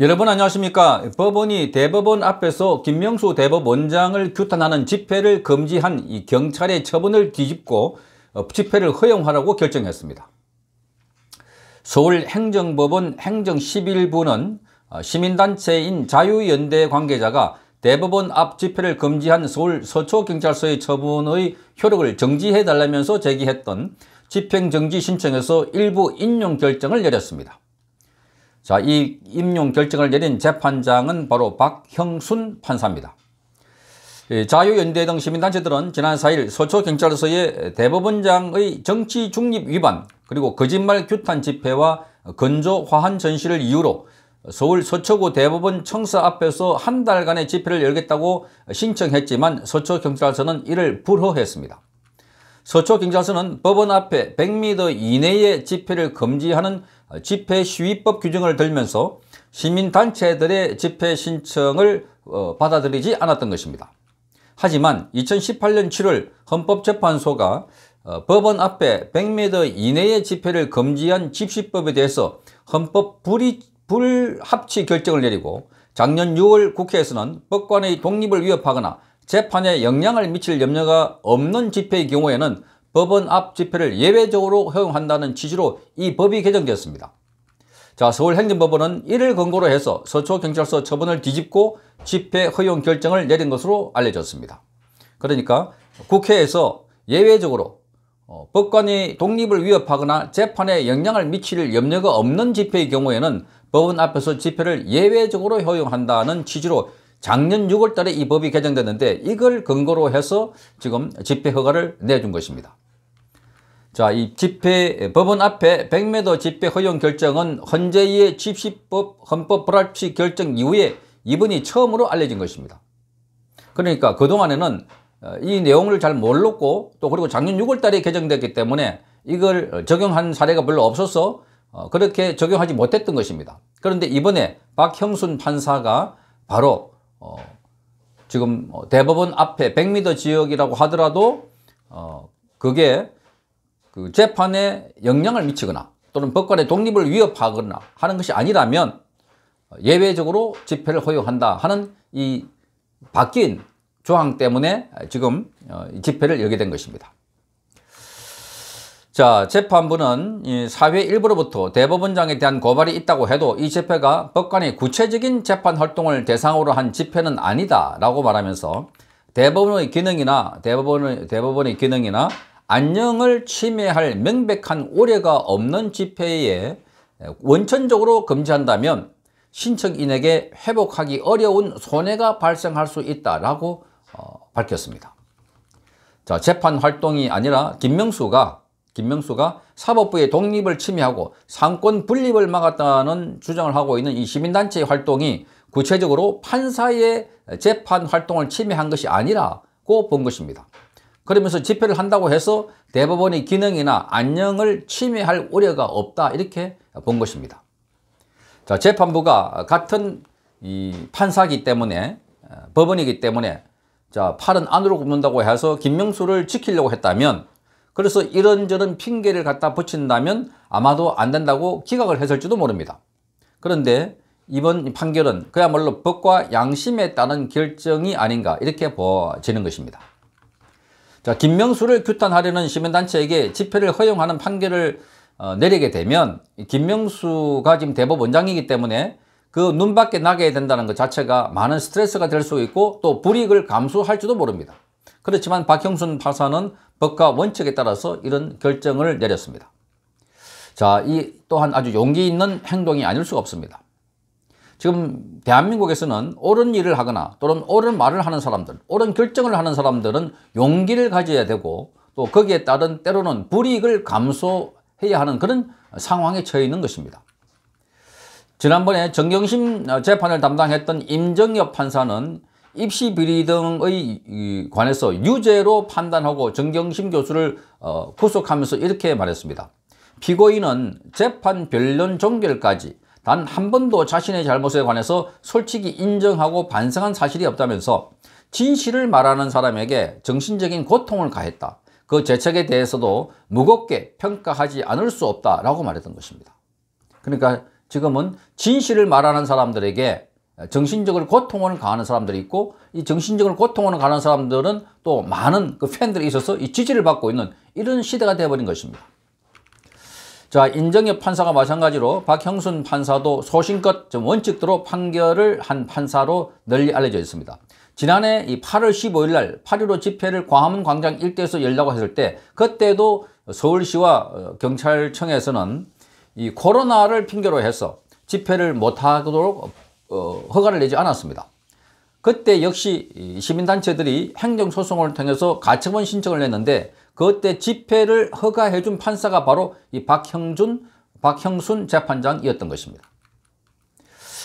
여러분 안녕하십니까 법원이 대법원 앞에서 김명수 대법원장을 규탄하는 집회를 금지한 이 경찰의 처분을 뒤집고 어, 집회를 허용하라고 결정했습니다 서울행정법원 행정11부는 어, 시민단체인 자유연대 관계자가 대법원 앞 집회를 금지한 서울 서초경찰서의 처분의 효력을 정지해달라면서 제기했던 집행정지 신청에서 일부 인용 결정을 내렸습니다. 자, 이 임용 결정을 내린 재판장은 바로 박형순 판사입니다. 예, 자유연대 등 시민단체들은 지난 4일 서초경찰서에 대법원장의 정치 중립 위반 그리고 거짓말 규탄 집회와 건조 화한 전시를 이유로 서울 서초구 대법원 청사 앞에서 한 달간의 집회를 열겠다고 신청했지만 서초경찰서는 이를 불허했습니다. 서초경찰서는 법원 앞에 100m 이내의 집회를 금지하는 집회 시위법 규정을 들면서 시민단체들의 집회 신청을 어, 받아들이지 않았던 것입니다. 하지만 2018년 7월 헌법재판소가 어, 법원 앞에 100m 이내의 집회를 금지한 집시법에 대해서 헌법 불이, 불합치 결정을 내리고 작년 6월 국회에서는 법관의 독립을 위협하거나 재판에 영향을 미칠 염려가 없는 집회의 경우에는 법원 앞 집회를 예외적으로 허용한다는 취지로 이 법이 개정되었습니다. 자, 서울행정법원은 이를 근거로 해서 서초경찰서 처분을 뒤집고 집회 허용 결정을 내린 것으로 알려졌습니다. 그러니까 국회에서 예외적으로 어, 법관이 독립을 위협하거나 재판에 영향을 미칠 염려가 없는 집회의 경우에는 법원 앞에서 집회를 예외적으로 허용한다는 취지로 작년 6월 달에 이 법이 개정됐는데 이걸 근거로 해서 지금 집회 허가를 내준 것입니다. 자, 이 집회 법원 앞에 100m 집회 허용 결정은 헌재의 집시법 헌법 불합치 결정 이후에 이번이 처음으로 알려진 것입니다. 그러니까 그동안에는 어, 이 내용을 잘 몰랐고 또 그리고 작년 6월 달에 개정됐기 때문에 이걸 적용한 사례가 별로 없어서 어, 그렇게 적용하지 못했던 것입니다. 그런데 이번에 박형순 판사가 바로 어, 지금 뭐 대법원 앞에 100m 지역이라고 하더라도 어, 그게 그 재판에 영향을 미치거나 또는 법관의 독립을 위협하거나 하는 것이 아니라면 예외적으로 집회를 허용한다 하는 이 바뀐 조항 때문에 지금 어, 집회를 열게 된 것입니다. 자 재판부는 이 사회 일부로부터 대법원장에 대한 고발이 있다고 해도 이 집회가 법관의 구체적인 재판 활동을 대상으로 한 집회는 아니다 라고 말하면서 대법원의 기능이나 대법원의, 대법원의 기능이나 안녕을 침해할 명백한 우려가 없는 집회에 원천적으로 금지한다면 신청인에게 회복하기 어려운 손해가 발생할 수 있다라고 어, 밝혔습니다. 자, 재판 활동이 아니라 김명수가 김명수가 사법부의 독립을 침해하고 상권 분립을 막았다는 주장을 하고 있는 이 시민단체의 활동이 구체적으로 판사의 재판 활동을 침해한 것이 아니라고 본 것입니다. 그러면서 집회를 한다고 해서 대법원의 기능이나 안녕을 침해할 우려가 없다 이렇게 본 것입니다. 자, 재판부가 같은 이 판사기 때문에 어, 법원이기 때문에 자, 팔은 안으로 굽는다고 해서 김명수를 지키려고 했다면 그래서 이런저런 핑계를 갖다 붙인다면 아마도 안 된다고 기각을 했을지도 모릅니다. 그런데 이번 판결은 그야말로 법과 양심에 따른 결정이 아닌가 이렇게 보지는 것입니다. 자, 김명수를 규탄하려는 시민단체에게 집회를 허용하는 판결을 어, 내리게 되면 김명수가 지금 대법원장이기 때문에 그 눈밖에 나게 된다는 것 자체가 많은 스트레스가 될 수 있고 또 불이익을 감수할지도 모릅니다. 그렇지만 박형순 판사는 법과 원칙에 따라서 이런 결정을 내렸습니다. 자, 이 또한 아주 용기 있는 행동이 아닐 수가 없습니다. 지금 대한민국에서는 옳은 일을 하거나 또는 옳은 말을 하는 사람들, 옳은 결정을 하는 사람들은 용기를 가져야 되고 또 거기에 따른 때로는 불이익을 감소해야 하는 그런 상황에 처해 있는 것입니다. 지난번에 정경심 재판을 담당했던 임정엽 판사는 입시 비리 등의 관해서 유죄로 판단하고 정경심 교수를 어, 구속하면서 이렇게 말했습니다. 피고인은 재판 변론 종결까지 단 한 번도 자신의 잘못에 관해서 솔직히 인정하고 반성한 사실이 없다면서 진실을 말하는 사람에게 정신적인 고통을 가했다. 그 재책에 대해서도 무겁게 평가하지 않을 수 없다라고 말했던 것입니다. 그러니까 지금은 진실을 말하는 사람들에게 예, 정신적으로 고통을 가하는 사람들이 있고 이 정신적으로 고통을 가하는 사람들은 또 많은 그 팬들이 있어서 이 지지를 받고 있는 이런 시대가 되어버린 것입니다. 자 인정엽 판사가 마찬가지로 박형순 판사도 소신껏 좀 원칙대로 판결을 한 판사로 널리 알려져 있습니다. 지난해 이 8월 15일 날8.15 집회를 광화문 광장 일대에서 열라고 했을 때 그때도 서울시와 어, 경찰청에서는 이 코로나를 핑계로 해서 집회를 못하도록 어, 허가를 내지 않았습니다. 그때 역시 시민단체들이 행정소송을 통해서 가처분 신청을 냈는데 그때 집회를 허가해준 판사가 바로 이 박형준, 박형순 재판장이었던 것입니다.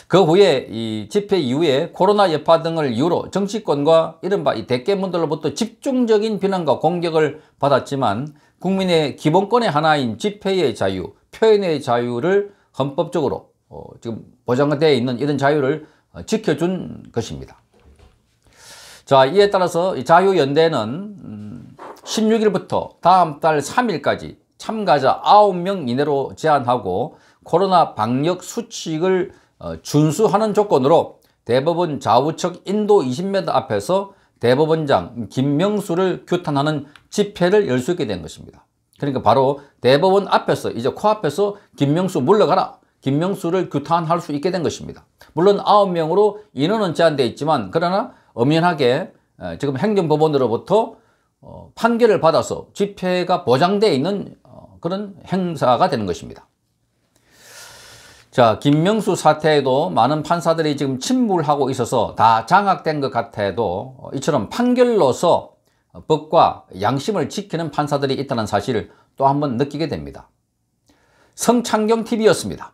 그 후에 이 집회 이후에 코로나 여파 등을 이유로 정치권과 이른바 이 대깨문들로부터 집중적인 비난과 공격을 받았지만 국민의 기본권의 하나인 집회의 자유, 표현의 자유를 헌법적으로 어, 지금 보장되어 있는 이런 자유를 어, 지켜준 것입니다. 자 이에 따라서 자유연대는 16일부터 음, 다음 달 3일까지 참가자 9명 이내로 제한하고 코로나 방역 수칙을 어, 준수하는 조건으로 대법원 좌우측 인도 20m 앞에서 대법원장 김명수를 규탄하는 집회를 열 수 있게 된 것입니다. 그러니까 바로 대법원 앞에서 이제 코앞에서 김명수 물러가라 김명수를 규탄할 수 있게 된 것입니다. 물론 9명으로 인원은 제한되어 있지만 그러나 엄연하게 지금 행정법원으로부터 어, 판결을 받아서 집회가 보장되어 있는 어, 그런 행사가 되는 것입니다. 자, 김명수 사태에도 많은 판사들이 지금 침몰하고 있어서 다 장악된 것 같아도 어, 이처럼 판결로서 법과 양심을 지키는 판사들이 있다는 사실을 또 한 번 느끼게 됩니다. 성창경TV였습니다.